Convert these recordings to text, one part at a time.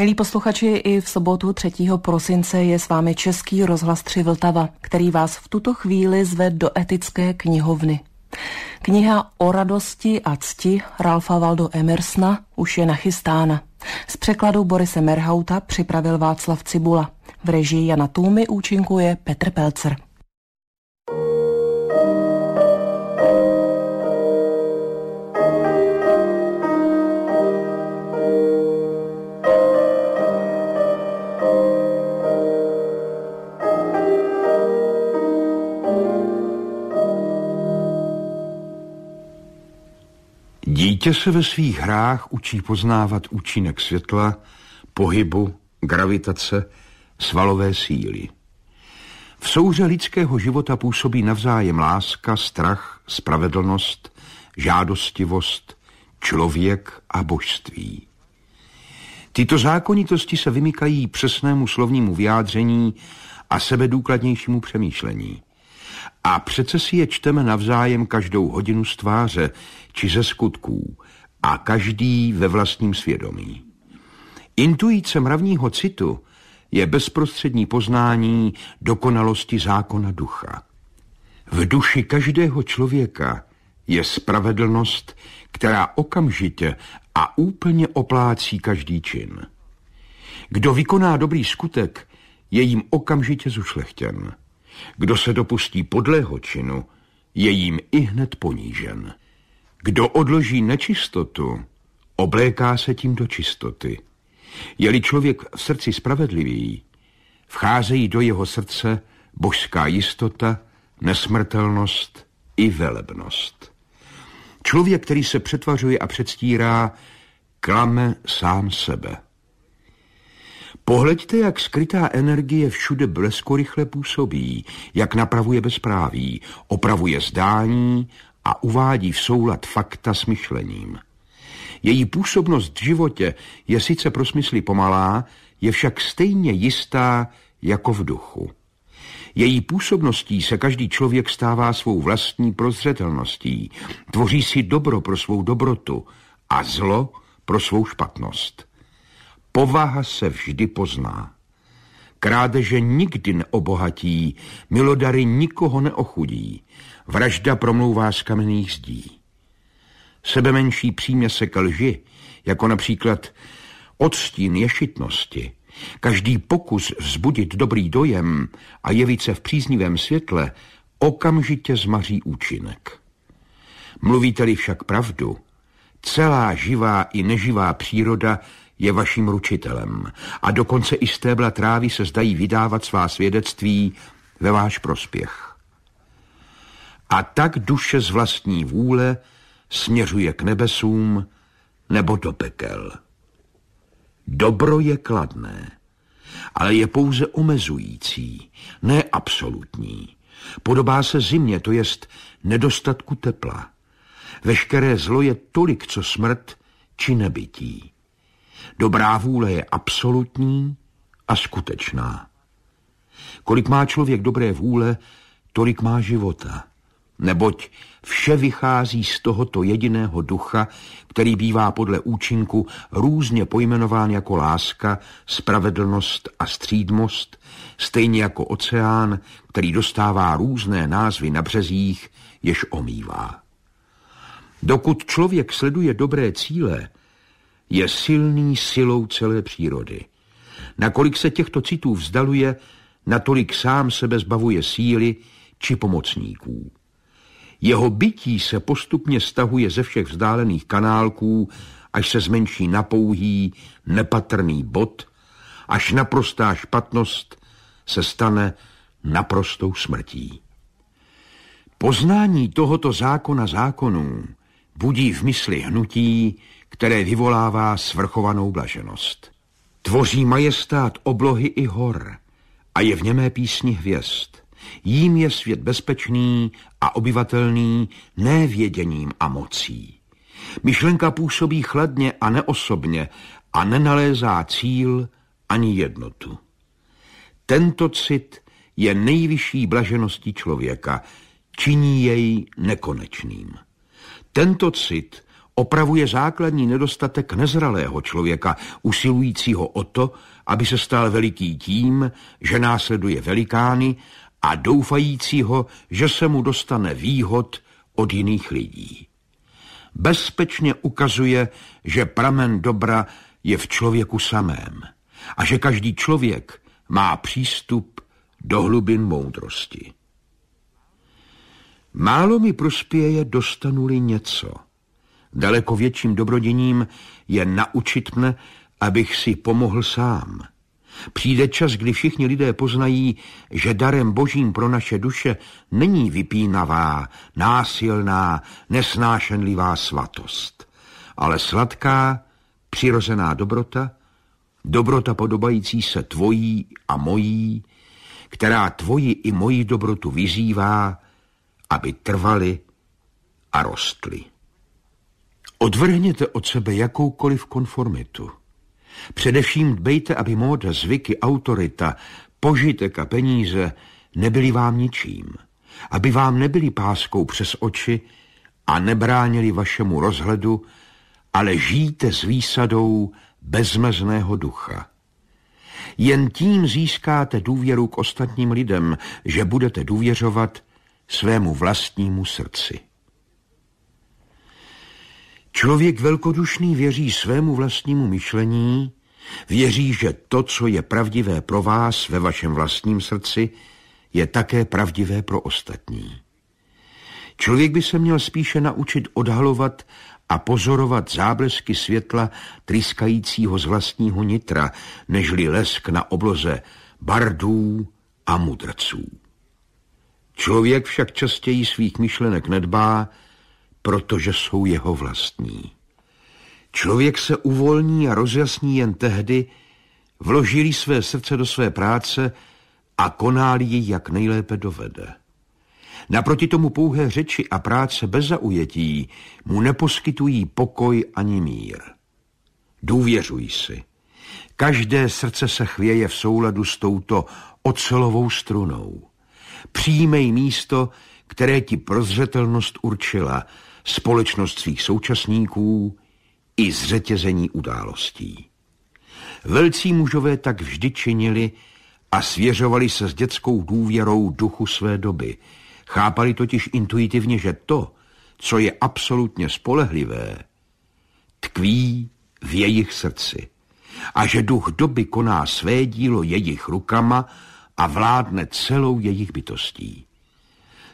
Milí posluchači, i v sobotu 3. prosince je s vámi Český rozhlas 3 Vltava, který vás v tuto chvíli zve do etické knihovny. Kniha o radosti a cti Ralfa Valdo Emersna už je nachystána. Z překladu Borise Merhauta připravil Václav Cibula. V režii Jana Tůmy účinkuje Petr Pelcer. Dítě se ve svých hrách učí poznávat účinek světla, pohybu, gravitace, svalové síly. V souře lidského života působí navzájem láska, strach, spravedlnost, žádostivost, člověk a božství. Tyto zákonitosti se vymykají přesnému slovnímu vyjádření a sebedůkladnějšímu přemýšlení a přece si je čteme navzájem každou hodinu z tváře či ze skutků a každý ve vlastním svědomí. Intuice mravního citu je bezprostřední poznání dokonalosti zákona ducha. V duši každého člověka je spravedlnost, která okamžitě a úplně oplácí každý čin. Kdo vykoná dobrý skutek, je jim okamžitě zušlechtěn. Kdo se dopustí podlého činu, je jim i hned ponížen. Kdo odloží nečistotu, obléká se tím do čistoty. Je-li člověk v srdci spravedlivý, vcházejí do jeho srdce božská jistota, nesmrtelnost i velebnost. Člověk, který se přetvařuje a předstírá, klame sám sebe. Pohleďte, jak skrytá energie všude blesko rychle působí, jak napravuje bezpráví, opravuje zdání a uvádí v soulad fakta s myšlením. Její působnost v životě je sice pro smysly pomalá, je však stejně jistá jako v duchu. Její působností se každý člověk stává svou vlastní prozřetelností, tvoří si dobro pro svou dobrotu a zlo pro svou špatnost. Povaha se vždy pozná. Krádeže nikdy neobohatí, milodary nikoho neochudí, vražda promlouvá z kamenných zdí. Sebe menší příměsek lži, jako například odstín ješitnosti, každý pokus vzbudit dobrý dojem a jevit se v příznivém světle, okamžitě zmaří účinek. Mluvíte-li však pravdu, celá živá i neživá příroda je vaším ručitelem a dokonce i stébla trávy se zdají vydávat svá svědectví ve váš prospěch. A tak duše z vlastní vůle směřuje k nebesům nebo do pekel. Dobro je kladné, ale je pouze omezující, ne absolutní. Podobá se zimě, to jest nedostatku tepla. Veškeré zlo je tolik, co smrt či nebytí. Dobrá vůle je absolutní a skutečná. Kolik má člověk dobré vůle, tolik má života. Neboť vše vychází z tohoto jediného ducha, který bývá podle účinku různě pojmenován jako láska, spravedlnost a střídmost, stejně jako oceán, který dostává různé názvy na březích, jež omývá. Dokud člověk sleduje dobré cíle, je silný silou celé přírody. Nakolik se těchto citů vzdaluje, natolik sám sebe zbavuje síly či pomocníků. Jeho bytí se postupně stahuje ze všech vzdálených kanálků, až se zmenší na pouhý, nepatrný bod, až naprostá špatnost se stane naprostou smrtí. Poznání tohoto zákona zákonů budí v mysli hnutí, které vyvolává svrchovanou blaženost. Tvoří majestát oblohy i hor a je v němé písni hvězd. Jím je svět bezpečný a obyvatelný nevěděním a mocí. Myšlenka působí chladně a neosobně a nenalézá cíl ani jednotu. Tento cit je nejvyšší blažeností člověka, činí jej nekonečným. Tento cit opravuje základní nedostatek nezralého člověka, usilujícího o to, aby se stal veliký tím, že následuje velikány a doufajícího, že se mu dostane výhod od jiných lidí. Bezpečně ukazuje, že pramen dobra je v člověku samém a že každý člověk má přístup do hlubin moudrosti. Málo mi prospěje, dostanuli něco – Daleko větším dobroděním je naučit mne, abych si pomohl sám. Přijde čas, kdy všichni lidé poznají, že darem božím pro naše duše není vypínavá, násilná, nesnášenlivá svatost, ale sladká, přirozená dobrota, dobrota podobající se tvojí a mojí, která tvoji i moji dobrotu vyzývá, aby trvali a rostly. Odvrhněte od sebe jakoukoliv konformitu. Především dbejte, aby móda, zvyky, autorita, požitek a peníze nebyly vám ničím. Aby vám nebyly páskou přes oči a nebránili vašemu rozhledu, ale žijte s výsadou bezmezného ducha. Jen tím získáte důvěru k ostatním lidem, že budete důvěřovat svému vlastnímu srdci. Člověk velkodušný věří svému vlastnímu myšlení, věří, že to, co je pravdivé pro vás ve vašem vlastním srdci, je také pravdivé pro ostatní. Člověk by se měl spíše naučit odhalovat a pozorovat záblesky světla tryskajícího z vlastního nitra, nežli lesk na obloze bardů a mudrců. Člověk však častěji svých myšlenek nedbá, protože jsou jeho vlastní. Člověk se uvolní a rozjasní jen tehdy, vloží své srdce do své práce a koná ji, jak nejlépe dovede. Naproti tomu pouhé řeči a práce bez zaujetí mu neposkytují pokoj ani mír. Důvěřuj si. Každé srdce se chvěje v souladu s touto ocelovou strunou. Přijímej místo, které ti prozřetelnost určila – společnost svých současníků i zřetězení událostí. Velcí mužové tak vždy činili a svěřovali se s dětskou důvěrou duchu své doby. Chápali totiž intuitivně, že to, co je absolutně spolehlivé, tkví v jejich srdci a že duch doby koná své dílo jejich rukama a vládne celou jejich bytostí.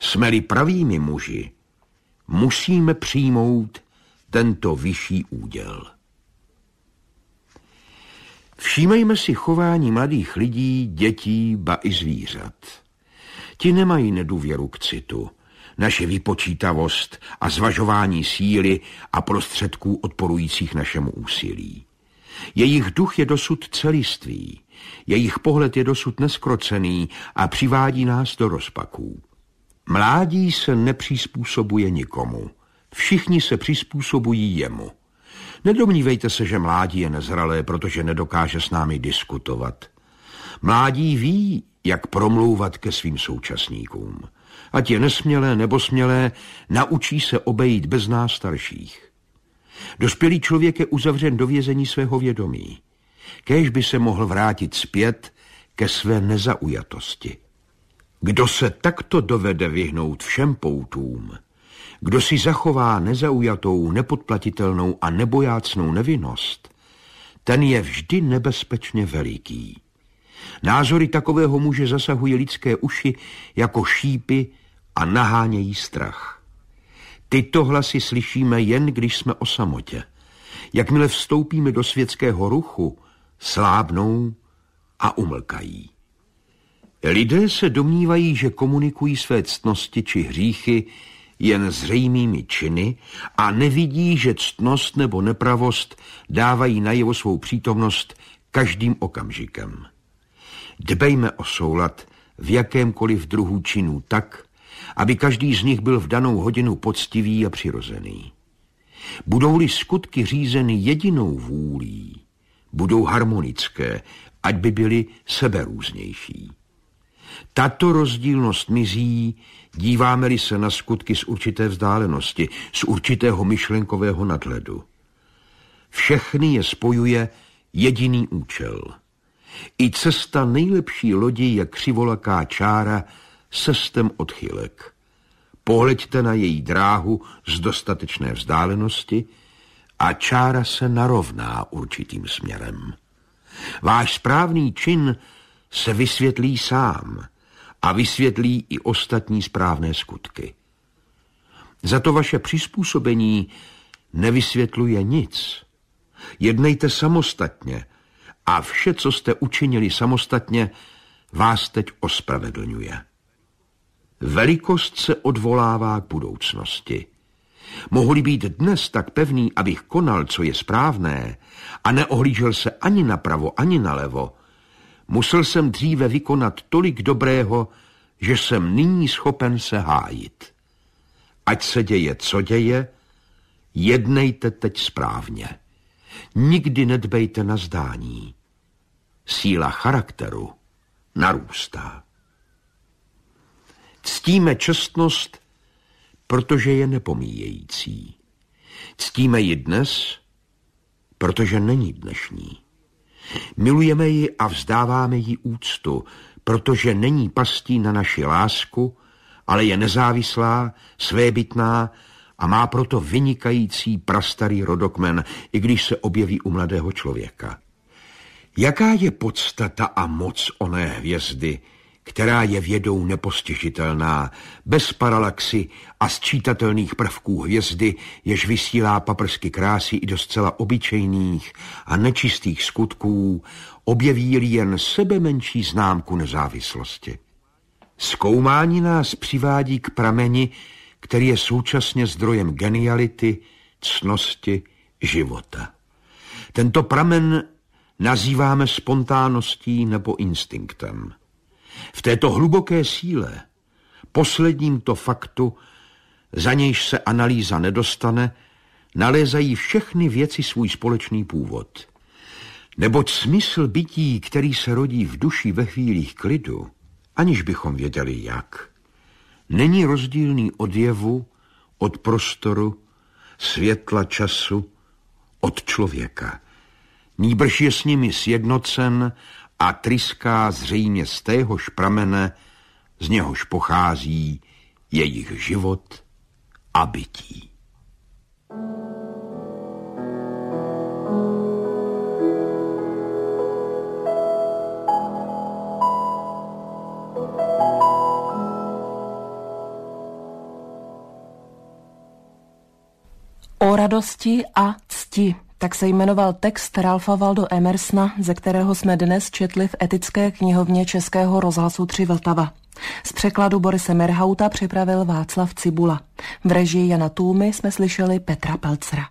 Jsme-li pravými muži, musíme přijmout tento vyšší úděl. Všímejme si chování mladých lidí, dětí, ba i zvířat. Ti nemají nedůvěru k citu. Naše vypočítavost a zvažování síly a prostředků odporujících našemu úsilí. Jejich duch je dosud celistvý, jejich pohled je dosud neskrocený a přivádí nás do rozpaků. Mládí se nepřizpůsobuje nikomu. Všichni se přizpůsobují jemu. Nedomnívejte se, že mládí je nezralé, protože nedokáže s námi diskutovat. Mládí ví, jak promlouvat ke svým současníkům. Ať je nesmělé nebo smělé, naučí se obejít bez nás starších. Dospělý člověk je uzavřen do vězení svého vědomí. Kéž by se mohl vrátit zpět ke své nezaujatosti. Kdo se takto dovede vyhnout všem poutům, kdo si zachová nezaujatou, nepodplatitelnou a nebojácnou nevinnost, ten je vždy nebezpečně veliký. Názory takového muže zasahují lidské uši jako šípy a nahánějí strach. Tyto hlasy slyšíme jen, když jsme o samotě. Jakmile vstoupíme do světského ruchu, slábnou a umlkají. Lidé se domnívají, že komunikují své ctnosti či hříchy jen zřejmými činy a nevidí, že ctnost nebo nepravost dávají najevo svou přítomnost každým okamžikem. Dbejme o soulad v jakémkoliv druhu činů tak, aby každý z nich byl v danou hodinu poctivý a přirozený. Budou-li skutky řízeny jedinou vůlí, budou harmonické, ať by byly seberůznější. Tato rozdílnost mizí, díváme-li se na skutky z určité vzdálenosti, z určitého myšlenkového nadhledu. Všechny je spojuje jediný účel. I cesta nejlepší lodi je křivolaká čára se stem odchylek. Pohleďte na její dráhu z dostatečné vzdálenosti a čára se narovná určitým směrem. Váš správný čin se vysvětlí sám – a vysvětlí i ostatní správné skutky. Za to vaše přizpůsobení nevysvětluje nic. Jednejte samostatně a vše, co jste učinili samostatně, vás teď ospravedlňuje. Velikost se odvolává k budoucnosti. Mohli být dnes tak pevný, abych konal, co je správné, a neohlížel se ani napravo, ani nalevo, Musel jsem dříve vykonat tolik dobrého, že jsem nyní schopen se hájit. Ať se děje, co děje, jednejte teď správně. Nikdy nedbejte na zdání. Síla charakteru narůstá. Ctíme čestnost, protože je nepomíjející. Ctíme ji dnes, protože není dnešní. Milujeme ji a vzdáváme jí úctu, protože není pastí na naši lásku, ale je nezávislá, svébytná a má proto vynikající prastarý rodokmen, i když se objeví u mladého člověka. Jaká je podstata a moc oné hvězdy, která je vědou nepostižitelná, bez paralaxy a sčítatelných prvků hvězdy, jež vysílá paprsky krásy i do zcela obyčejných a nečistých skutků, objeví jen sebe menší známku nezávislosti. Zkoumání nás přivádí k prameni, který je současně zdrojem geniality, cnosti, života. Tento pramen nazýváme spontánností nebo instinktem. V této hluboké síle, posledním to faktu, za nějž se analýza nedostane, nalézají všechny věci svůj společný původ. Neboť smysl bytí, který se rodí v duši ve chvílích klidu, aniž bychom věděli jak, není rozdílný od jevu, od prostoru, světla času, od člověka. Nýbrž je s nimi sjednocen a tryská zřejmě z téhož pramene, z něhož pochází jejich život a bytí. O radosti a cti. Tak se jmenoval text Ralfa Valdo Emersna, ze kterého jsme dnes četli v etické knihovně Českého rozhlasu Tři Vltava. Z překladu Borise Merhauta připravil Václav Cibula. V režii Jana Tůmy jsme slyšeli Petra Pelcera.